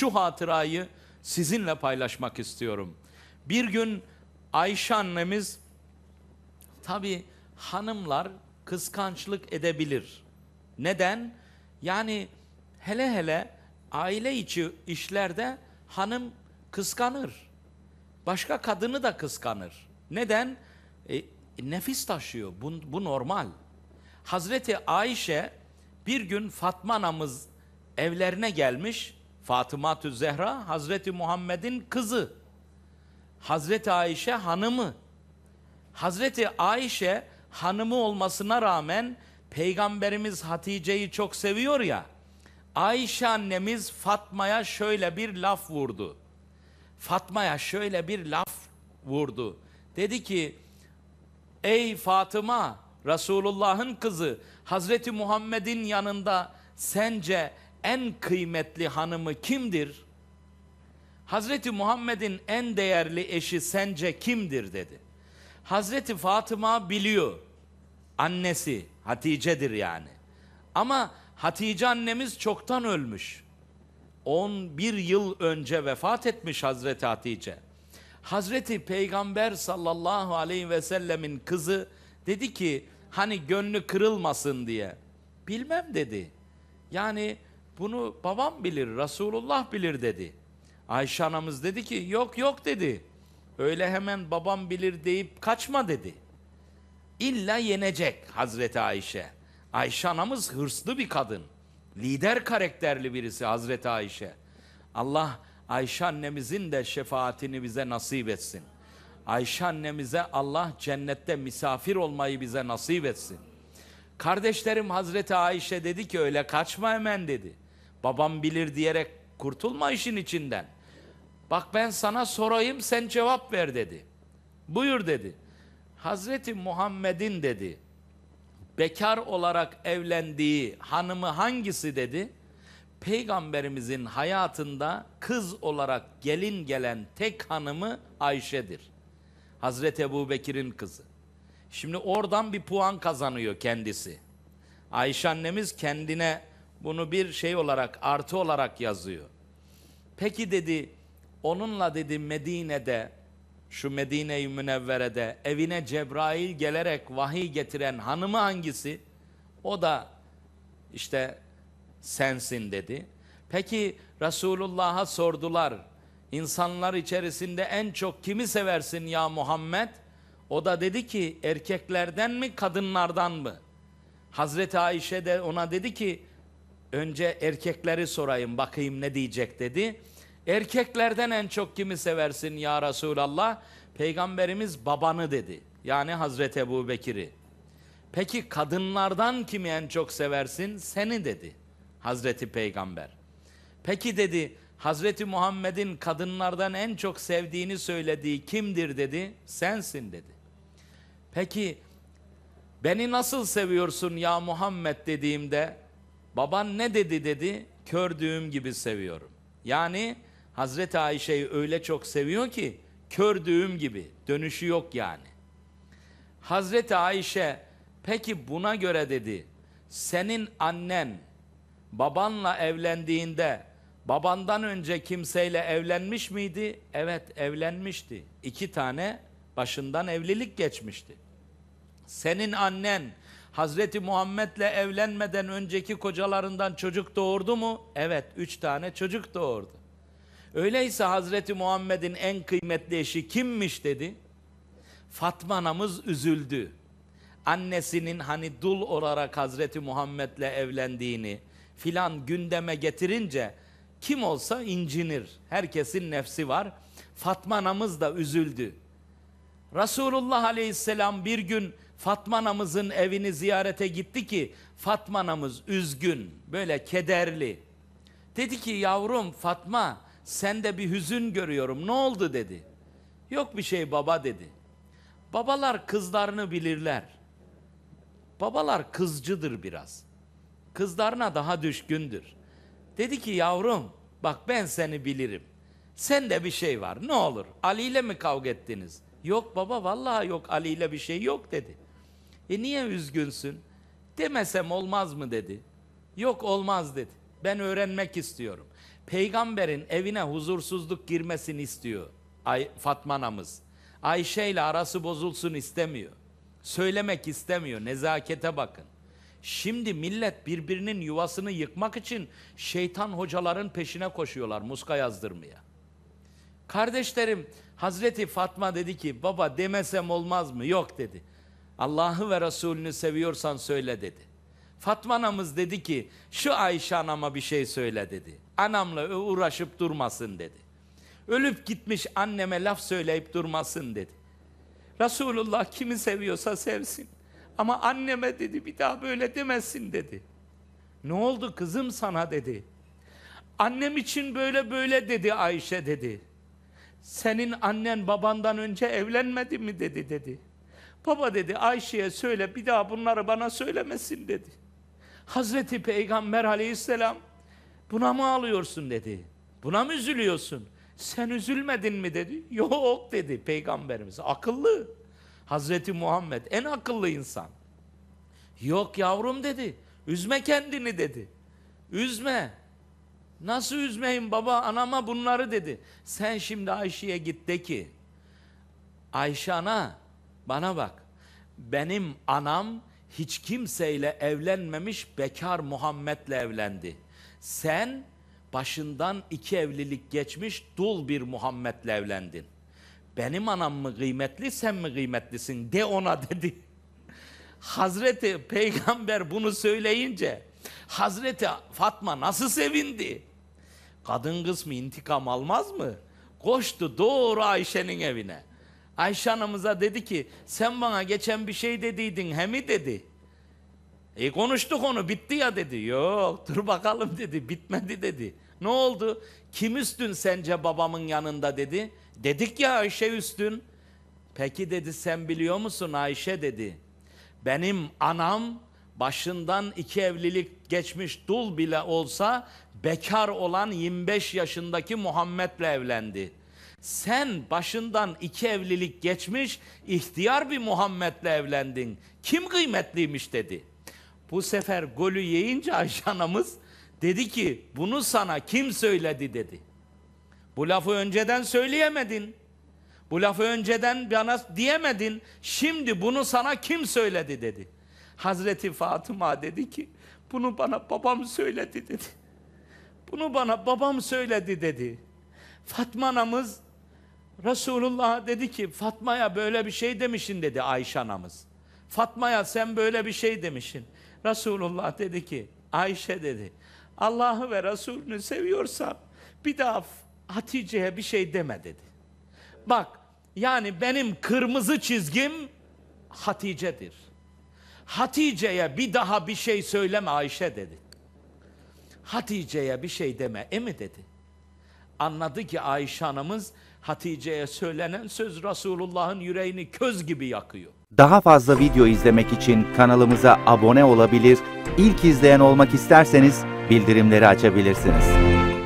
şu hatırayı sizinle paylaşmak istiyorum. Bir gün Ayşe annemiz tabi hanımlar kıskançlık edebilir. Neden? Yani hele hele aile içi işlerde hanım kıskanır. Başka kadını da kıskanır. Neden? E, nefis taşıyor. Bu, bu normal. Hazreti Ayşe bir gün Fatma anamız evlerine gelmiş. Fatıma Tü Zehra Hazreti Muhammed'in kızı. Hazreti Ayşe hanımı. Hazreti Ayşe hanımı olmasına rağmen Peygamberimiz Hatice'yi çok seviyor ya. Ayşe annemiz Fatma'ya şöyle bir laf vurdu. Fatma'ya şöyle bir laf vurdu. Dedi ki, ey Fatıma, Resulullah'ın kızı, Hazreti Muhammed'in yanında sence en kıymetli hanımı kimdir? Hazreti Muhammed'in en değerli eşi sence kimdir dedi. Hazreti Fatıma biliyor. Annesi Hatice'dir yani. Ama Hatice annemiz çoktan ölmüş. 11 yıl önce vefat etmiş Hazreti Hatice. Hazreti Peygamber sallallahu aleyhi ve sellemin kızı dedi ki hani gönlü kırılmasın diye. Bilmem dedi. Yani bunu babam bilir, Resulullah bilir dedi. Ayşe anamız dedi ki yok yok dedi. Öyle hemen babam bilir deyip kaçma dedi. İlla yenecek Hazreti Ayşe. Ayşe anamız hırslı bir kadın. Lider karakterli birisi Hazreti Ayşe. Allah Ayşe annemizin de şefaatini bize nasip etsin. Ayşe annemize Allah cennette misafir olmayı bize nasip etsin. Kardeşlerim Hazreti Ayşe dedi ki öyle kaçma hemen dedi babam bilir diyerek kurtulma işin içinden. Bak ben sana sorayım sen cevap ver dedi. Buyur dedi. Hazreti Muhammed'in dedi bekar olarak evlendiği hanımı hangisi dedi? Peygamberimizin hayatında kız olarak gelin gelen tek hanımı Ayşe'dir. Hazreti Ebu Bekir'in kızı. Şimdi oradan bir puan kazanıyor kendisi. Ayşe annemiz kendine bunu bir şey olarak, artı olarak yazıyor. Peki dedi, onunla dedi Medine'de, şu Medine-i Münevvere'de evine Cebrail gelerek vahiy getiren hanımı hangisi? O da işte sensin dedi. Peki Resulullah'a sordular. İnsanlar içerisinde en çok kimi seversin ya Muhammed? O da dedi ki erkeklerden mi kadınlardan mı? Hazreti Ayşe de ona dedi ki Önce erkekleri sorayım bakayım ne diyecek dedi. Erkeklerden en çok kimi seversin ya Resulallah? Peygamberimiz babanı dedi. Yani Hazreti Ebu Bekir'i. Peki kadınlardan kimi en çok seversin? Seni dedi Hazreti Peygamber. Peki dedi Hazreti Muhammed'in kadınlardan en çok sevdiğini söylediği kimdir dedi? Sensin dedi. Peki beni nasıl seviyorsun ya Muhammed dediğimde Baban ne dedi dedi? Kördüğüm gibi seviyorum. Yani Hazreti Ayşe'yi öyle çok seviyor ki kördüğüm gibi dönüşü yok yani. Hazreti Ayşe peki buna göre dedi senin annen babanla evlendiğinde babandan önce kimseyle evlenmiş miydi? Evet evlenmişti. İki tane başından evlilik geçmişti. Senin annen Hazreti Muhammed'le evlenmeden önceki kocalarından çocuk doğurdu mu? Evet, üç tane çocuk doğurdu. Öyleyse Hazreti Muhammed'in en kıymetli eşi kimmiş dedi. Fatma anamız üzüldü. Annesinin hani dul olarak Hazreti Muhammed'le evlendiğini filan gündeme getirince kim olsa incinir. Herkesin nefsi var. Fatma anamız da üzüldü. Resulullah Aleyhisselam bir gün Fatma anamızın evini ziyarete gitti ki Fatma anamız üzgün, böyle kederli. Dedi ki yavrum Fatma sende bir hüzün görüyorum ne oldu dedi. Yok bir şey baba dedi. Babalar kızlarını bilirler. Babalar kızcıdır biraz. Kızlarına daha düşkündür. Dedi ki yavrum bak ben seni bilirim. sen de bir şey var ne olur Ali ile mi kavga ettiniz? Yok baba vallahi yok Ali ile bir şey yok dedi. E niye üzgünsün? Demesem olmaz mı dedi. Yok olmaz dedi. Ben öğrenmek istiyorum. Peygamberin evine huzursuzluk girmesini istiyor Ay Fatma anamız. Ayşe ile arası bozulsun istemiyor. Söylemek istemiyor. Nezakete bakın. Şimdi millet birbirinin yuvasını yıkmak için şeytan hocaların peşine koşuyorlar muska yazdırmaya. Kardeşlerim Hazreti Fatma dedi ki baba demesem olmaz mı? Yok dedi. Allah'ı ve Resulünü seviyorsan söyle dedi. Fatma anamız dedi ki şu Ayşe anama bir şey söyle dedi. Anamla uğraşıp durmasın dedi. Ölüp gitmiş anneme laf söyleyip durmasın dedi. Resulullah kimi seviyorsa sevsin. Ama anneme dedi bir daha böyle demesin dedi. Ne oldu kızım sana dedi. Annem için böyle böyle dedi Ayşe dedi. Senin annen babandan önce evlenmedi mi dedi dedi. Baba dedi Ayşe'ye söyle bir daha bunları bana söylemesin dedi. Hazreti Peygamber aleyhisselam buna mı ağlıyorsun dedi. Buna mı üzülüyorsun? Sen üzülmedin mi dedi. Yok dedi peygamberimiz. Akıllı. Hazreti Muhammed en akıllı insan. Yok yavrum dedi. Üzme kendini dedi. Üzme. Nasıl üzmeyin baba anama bunları dedi. Sen şimdi Ayşe'ye git de ki Ayşe ana bana bak. Benim anam hiç kimseyle evlenmemiş bekar Muhammed'le evlendi. Sen başından iki evlilik geçmiş dul bir Muhammed'le evlendin. Benim anam mı kıymetli sen mi kıymetlisin de ona dedi. Hazreti Peygamber bunu söyleyince Hazreti Fatma nasıl sevindi? Kadın kısmı intikam almaz mı? Koştu doğru Ayşe'nin evine. Ayşe anamıza dedi ki sen bana geçen bir şey dediydin he mi dedi. E konuştuk onu bitti ya dedi. Yok dur bakalım dedi bitmedi dedi. Ne oldu? Kim üstün sence babamın yanında dedi. Dedik ya Ayşe üstün. Peki dedi sen biliyor musun Ayşe dedi. Benim anam başından iki evlilik geçmiş dul bile olsa bekar olan 25 yaşındaki Muhammed'le evlendi. Sen başından iki evlilik geçmiş ihtiyar bir Muhammed'le evlendin. Kim kıymetliymiş dedi. Bu sefer golü yiyince Ayşe anamız dedi ki bunu sana kim söyledi dedi. Bu lafı önceden söyleyemedin. Bu lafı önceden bana diyemedin. Şimdi bunu sana kim söyledi dedi. Hazreti Fatıma dedi ki bunu bana babam söyledi dedi. Bunu bana babam söyledi dedi. Fatma anamız Resulullah dedi ki Fatma'ya böyle bir şey demişin dedi Ayşe anamız. Fatma'ya sen böyle bir şey demişin. Resulullah dedi ki Ayşe dedi Allah'ı ve Resulünü seviyorsan bir daha Hatice'ye bir şey deme dedi. Bak yani benim kırmızı çizgim Hatice'dir. Hatice'ye bir daha bir şey söyleme Ayşe dedi. Hatice'ye bir şey deme Emi dedi anladı ki Ayşe anamız Hatice'ye söylenen söz Resulullah'ın yüreğini köz gibi yakıyor. Daha fazla video izlemek için kanalımıza abone olabilir, ilk izleyen olmak isterseniz bildirimleri açabilirsiniz.